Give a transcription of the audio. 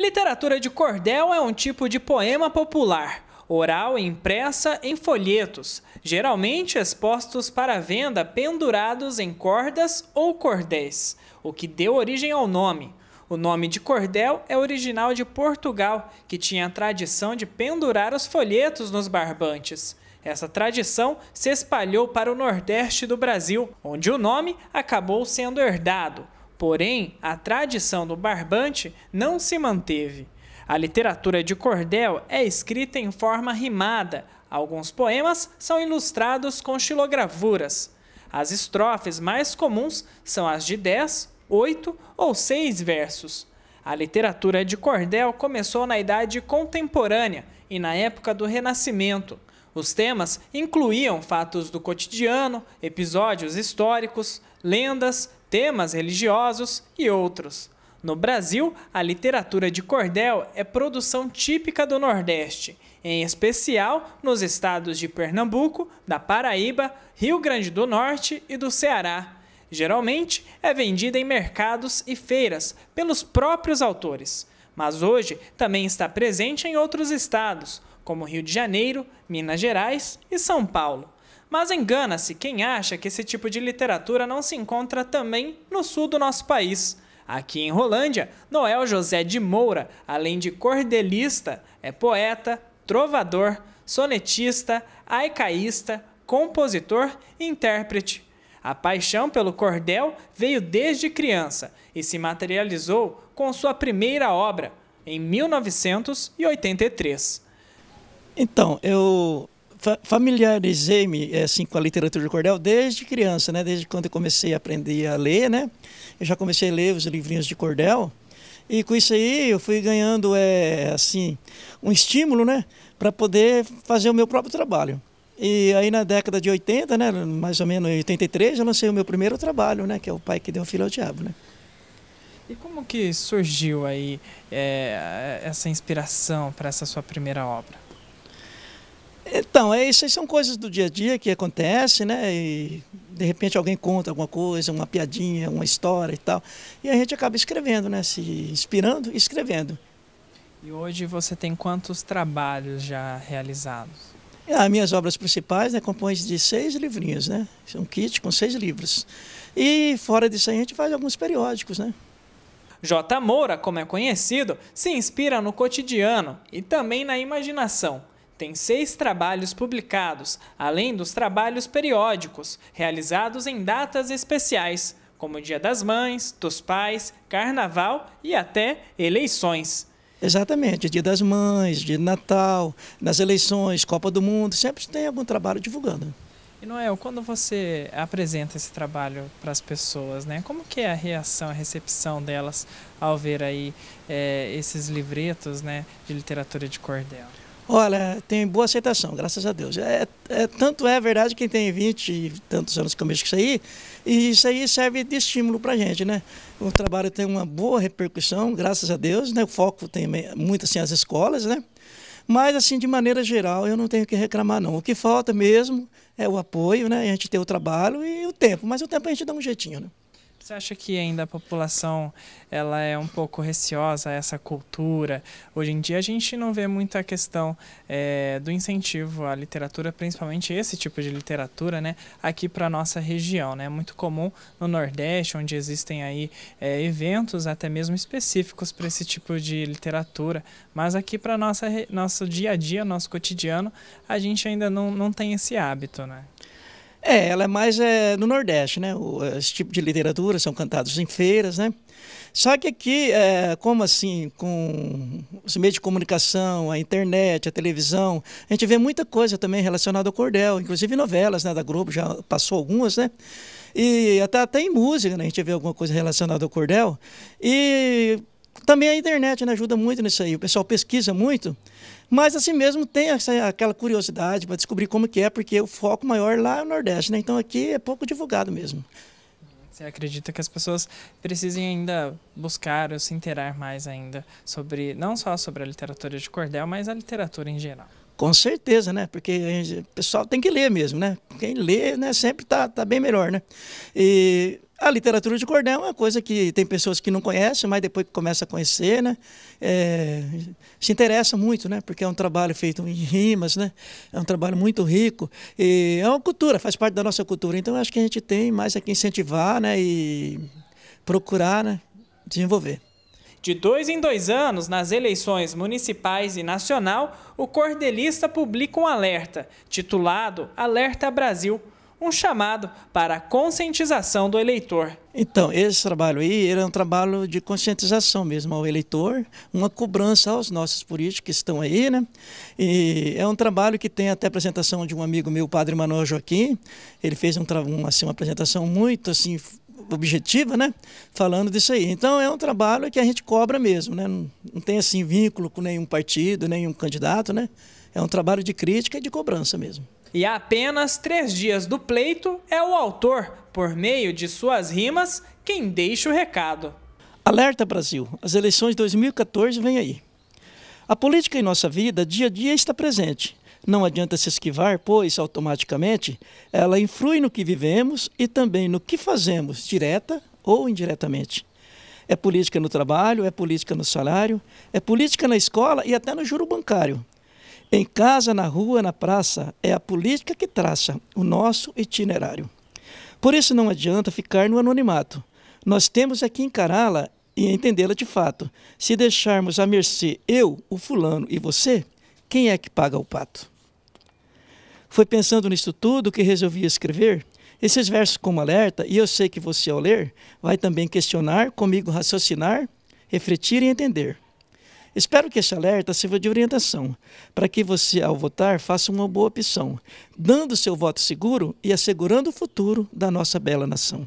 Literatura de cordel é um tipo de poema popular, oral e impressa em folhetos, geralmente expostos para venda pendurados em cordas ou cordéis, o que deu origem ao nome. O nome de cordel é original de Portugal, que tinha a tradição de pendurar os folhetos nos barbantes. Essa tradição se espalhou para o nordeste do Brasil, onde o nome acabou sendo herdado. Porém, a tradição do barbante não se manteve. A literatura de cordel é escrita em forma rimada. Alguns poemas são ilustrados com xilogravuras. As estrofes mais comuns são as de 10, 8 ou 6 versos. A literatura de cordel começou na idade contemporânea e na época do Renascimento. Os temas incluíam fatos do cotidiano, episódios históricos, lendas, temas religiosos e outros. No Brasil, a literatura de cordel é produção típica do Nordeste, em especial nos estados de Pernambuco, da Paraíba, Rio Grande do Norte e do Ceará. Geralmente é vendida em mercados e feiras pelos próprios autores, mas hoje também está presente em outros estados, como Rio de Janeiro, Minas Gerais e São Paulo. Mas engana-se quem acha que esse tipo de literatura não se encontra também no sul do nosso país. Aqui em Rolândia, Noel José de Moura, além de cordelista, é poeta, trovador, sonetista, aicaísta, compositor e intérprete. A paixão pelo cordel veio desde criança e se materializou com sua primeira obra, em 1983. Então, eu fa familiarizei-me eh, assim, com a literatura de cordel desde criança, né? desde quando eu comecei a aprender a ler. Né? Eu já comecei a ler os livrinhos de cordel. E com isso aí eu fui ganhando é, assim, um estímulo né? para poder fazer o meu próprio trabalho. E aí na década de 80, né, mais ou menos em 83, eu lancei o meu primeiro trabalho, né, que é o Pai que deu filho ao diabo, né? E como que surgiu aí é, essa inspiração para essa sua primeira obra? Então, essas é são coisas do dia a dia que acontecem, né? E de repente alguém conta alguma coisa, uma piadinha, uma história e tal. E a gente acaba escrevendo, né? Se inspirando e escrevendo. E hoje você tem quantos trabalhos já realizados? As ah, minhas obras principais né, compõem de seis livrinhos, né? um kit com seis livros. E fora disso a gente faz alguns periódicos, né? J. Moura, como é conhecido, se inspira no cotidiano e também na imaginação tem seis trabalhos publicados, além dos trabalhos periódicos, realizados em datas especiais, como o Dia das Mães, dos Pais, Carnaval e até eleições. Exatamente, Dia das Mães, Dia de Natal, nas eleições, Copa do Mundo, sempre tem algum trabalho divulgando. E Noel, quando você apresenta esse trabalho para as pessoas, né, como que é a reação, a recepção delas ao ver aí é, esses livretos né, de literatura de cordel? Olha, tem boa aceitação, graças a Deus. É, é, tanto é verdade que tem 20 e tantos anos que mexo com isso aí, e isso aí serve de estímulo para a gente, né? O trabalho tem uma boa repercussão, graças a Deus, né? O foco tem muito assim as escolas, né? Mas, assim, de maneira geral, eu não tenho que reclamar, não. O que falta mesmo é o apoio, né? A gente ter o trabalho e o tempo. Mas o tempo a gente dá um jeitinho, né? Você acha que ainda a população ela é um pouco receosa a essa cultura? Hoje em dia a gente não vê muita questão é, do incentivo à literatura, principalmente esse tipo de literatura, né? Aqui para nossa região, né? É muito comum no Nordeste, onde existem aí é, eventos até mesmo específicos para esse tipo de literatura. Mas aqui para nossa nosso dia a dia, nosso cotidiano, a gente ainda não, não tem esse hábito, né? É, ela é mais é, no Nordeste, né? O, esse tipo de literatura são cantados em feiras, né? Só que aqui, é, como assim, com os meios de comunicação, a internet, a televisão, a gente vê muita coisa também relacionada ao cordel, inclusive novelas né, da Globo, já passou algumas, né? E até, até em música, né, a gente vê alguma coisa relacionada ao cordel. E também a internet né, ajuda muito nisso aí. O pessoal pesquisa muito, mas assim mesmo tem essa, aquela curiosidade para descobrir como que é, porque o foco maior lá é o Nordeste, né? Então aqui é pouco divulgado mesmo. Você acredita que as pessoas precisem ainda buscar ou se interar mais ainda sobre, não só sobre a literatura de cordel, mas a literatura em geral? Com certeza, né? Porque o pessoal tem que ler mesmo, né? Quem lê, né, sempre tá, tá bem melhor, né? E a literatura de cordel é uma coisa que tem pessoas que não conhecem, mas depois que começa a conhecer, né, é, se interessa muito, né, porque é um trabalho feito em rimas, né, é um trabalho muito rico e é uma cultura, faz parte da nossa cultura. Então acho que a gente tem mais a que incentivar, né, e procurar, né, desenvolver. De dois em dois anos, nas eleições municipais e nacional, o Cordelista publica um alerta, titulado Alerta Brasil um chamado para a conscientização do eleitor. Então, esse trabalho aí era é um trabalho de conscientização mesmo ao eleitor, uma cobrança aos nossos políticos que estão aí, né? E é um trabalho que tem até apresentação de um amigo meu, o padre Manuel Joaquim. Ele fez um, assim, uma apresentação muito assim objetiva, né? Falando disso aí. Então é um trabalho que a gente cobra mesmo, né? Não, não, tem assim vínculo com nenhum partido, nenhum candidato, né? É um trabalho de crítica e de cobrança mesmo. E há apenas três dias do pleito é o autor, por meio de suas rimas, quem deixa o recado. Alerta Brasil, as eleições de 2014 vêm aí. A política em nossa vida dia a dia está presente. Não adianta se esquivar, pois automaticamente ela influi no que vivemos e também no que fazemos, direta ou indiretamente. É política no trabalho, é política no salário, é política na escola e até no juro bancário. Em casa, na rua, na praça, é a política que traça o nosso itinerário. Por isso não adianta ficar no anonimato. Nós temos é que encará-la e entendê-la de fato. Se deixarmos à mercê eu, o fulano e você, quem é que paga o pato? Foi pensando nisto tudo que resolvi escrever esses versos como alerta, e eu sei que você, ao ler, vai também questionar, comigo raciocinar, refletir e entender. Espero que esse alerta sirva de orientação para que você, ao votar, faça uma boa opção, dando seu voto seguro e assegurando o futuro da nossa bela nação.